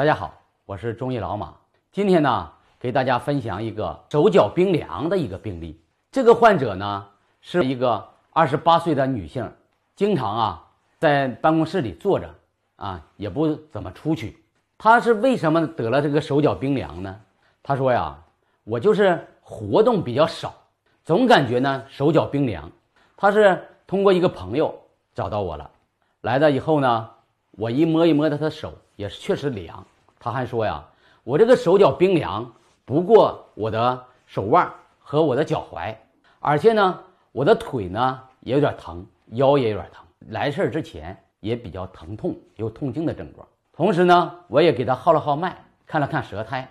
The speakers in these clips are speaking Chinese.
大家好，我是中医老马。今天呢，给大家分享一个手脚冰凉的一个病例。这个患者呢，是一个二十八岁的女性，经常啊在办公室里坐着，啊也不怎么出去。她是为什么得了这个手脚冰凉呢？她说呀，我就是活动比较少，总感觉呢手脚冰凉。她是通过一个朋友找到我了。来了以后呢，我一摸一摸她的手。也是确实凉，他还说呀，我这个手脚冰凉，不过我的手腕和我的脚踝，而且呢，我的腿呢也有点疼，腰也有点疼，来事儿之前也比较疼痛，有痛经的症状。同时呢，我也给他号了号脉，看了看舌苔，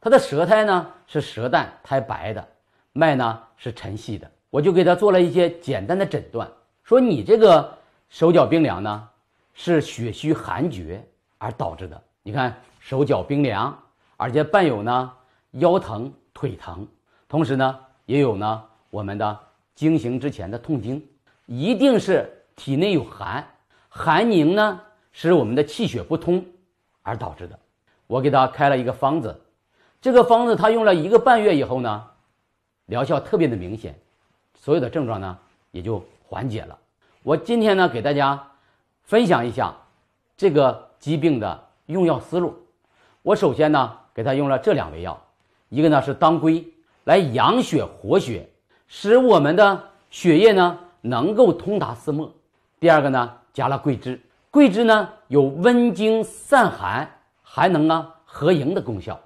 他的舌苔呢是舌淡苔白的，脉呢是沉细的，我就给他做了一些简单的诊断，说你这个手脚冰凉呢是血虚寒厥。而导致的，你看手脚冰凉，而且伴有呢腰疼、腿疼，同时呢也有呢我们的经行之前的痛经，一定是体内有寒，寒凝呢使我们的气血不通而导致的。我给他开了一个方子，这个方子他用了一个半月以后呢，疗效特别的明显，所有的症状呢也就缓解了。我今天呢给大家分享一下这个。疾病的用药思路，我首先呢给他用了这两味药，一个呢是当归来养血活血，使我们的血液呢能够通达四末；第二个呢加了桂枝，桂枝呢有温经散寒，还能啊和营的功效。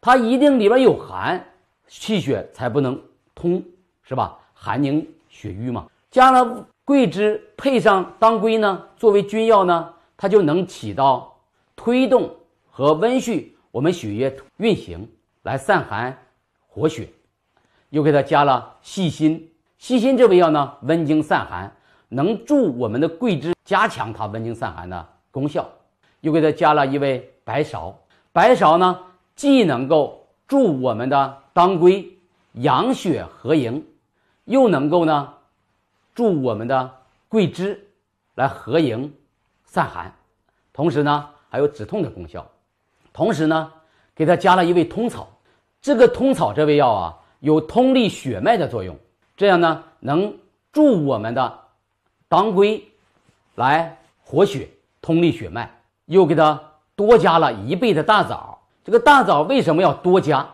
它一定里边有寒，气血才不能通，是吧？寒凝血瘀嘛。加了桂枝，配上当归呢，作为君药呢。它就能起到推动和温煦我们血液运行，来散寒活血。又给它加了细辛，细辛这味药呢，温经散寒，能助我们的桂枝加强它温经散寒的功效。又给它加了一味白芍，白芍呢既能够助我们的当归养血和营，又能够呢助我们的桂枝来和营。散寒，同时呢还有止痛的功效。同时呢，给它加了一味通草。这个通草这味药啊，有通利血脉的作用。这样呢，能助我们的当归来活血通利血脉。又给它多加了一倍的大枣。这个大枣为什么要多加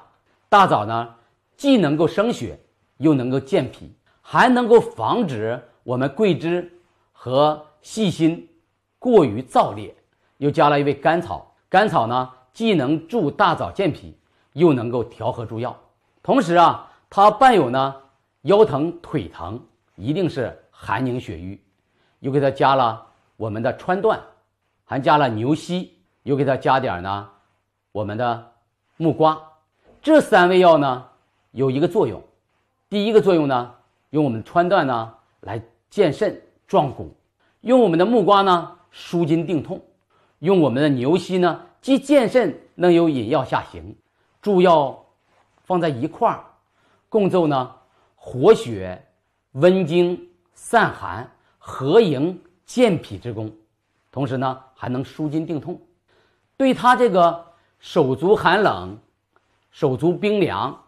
大枣呢？既能够生血，又能够健脾，还能够防止我们桂枝和细心。过于燥烈，又加了一味甘草。甘草呢，既能助大枣健脾，又能够调和诸药。同时啊，它伴有呢腰疼腿疼，一定是寒凝血瘀。又给它加了我们的川断，还加了牛膝，又给它加点儿呢我们的木瓜。这三味药呢，有一个作用。第一个作用呢，用我们川断呢来健肾壮骨，用我们的木瓜呢。舒筋定痛，用我们的牛膝呢，既健肾，能有引药下行，诸药放在一块儿，共奏呢活血、温经、散寒、和营、健脾之功，同时呢还能舒筋定痛，对他这个手足寒冷、手足冰凉、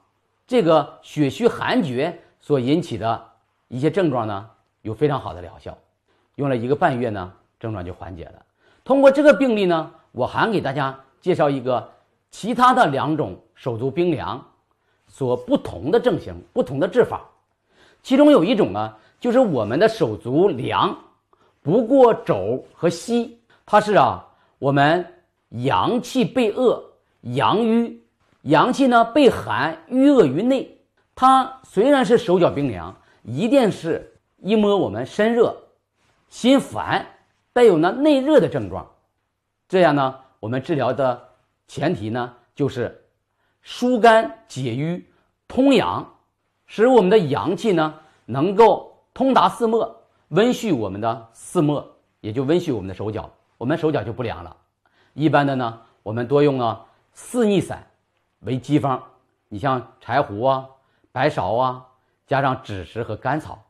这个血虚寒厥所引起的一些症状呢，有非常好的疗效。用了一个半月呢。症状就缓解了。通过这个病例呢，我还给大家介绍一个其他的两种手足冰凉所不同的症型、不同的治法。其中有一种呢，就是我们的手足凉不过肘和膝，它是啊我们阳气被遏、阳瘀，阳气呢被寒淤遏于内。它虽然是手脚冰凉，一定是一摸我们身热、心烦。带有呢内热的症状，这样呢，我们治疗的前提呢就是疏肝解郁、通阳，使我们的阳气呢能够通达四脉，温煦我们的四脉，也就温煦我们的手脚，我们手脚就不凉了。一般的呢，我们多用呢四逆散为基方，你像柴胡啊、白芍啊，加上枳实和甘草，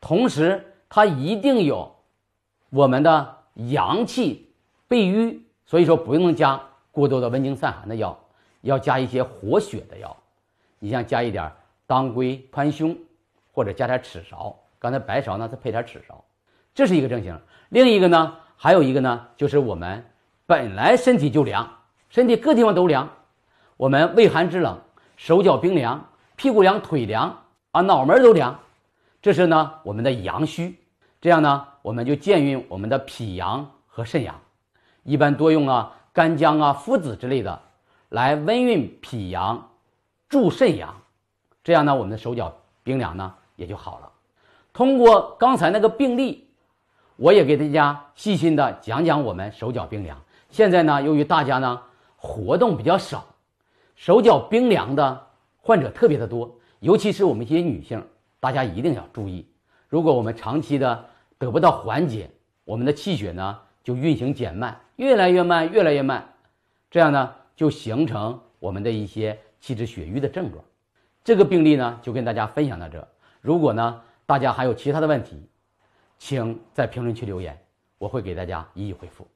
同时它一定有。我们的阳气被瘀，所以说不用加过多的温经散寒的药，要加一些活血的药。你像加一点当归、川芎，或者加点赤芍。刚才白芍呢，再配点赤芍，这是一个症型。另一个呢，还有一个呢，就是我们本来身体就凉，身体各地方都凉，我们胃寒肢冷，手脚冰凉，屁股凉、腿凉，啊，脑门都凉，这是呢我们的阳虚。这样呢。我们就健运我们的脾阳和肾阳，一般多用啊干姜啊、附子之类的，来温运脾阳，助肾阳，这样呢，我们的手脚冰凉呢也就好了。通过刚才那个病例，我也给大家细心的讲讲我们手脚冰凉。现在呢，由于大家呢活动比较少，手脚冰凉的患者特别的多，尤其是我们一些女性，大家一定要注意。如果我们长期的。得不到缓解，我们的气血呢就运行减慢，越来越慢，越来越慢，这样呢就形成我们的一些气滞血瘀的症状。这个病例呢就跟大家分享到这。如果呢大家还有其他的问题，请在评论区留言，我会给大家一一回复。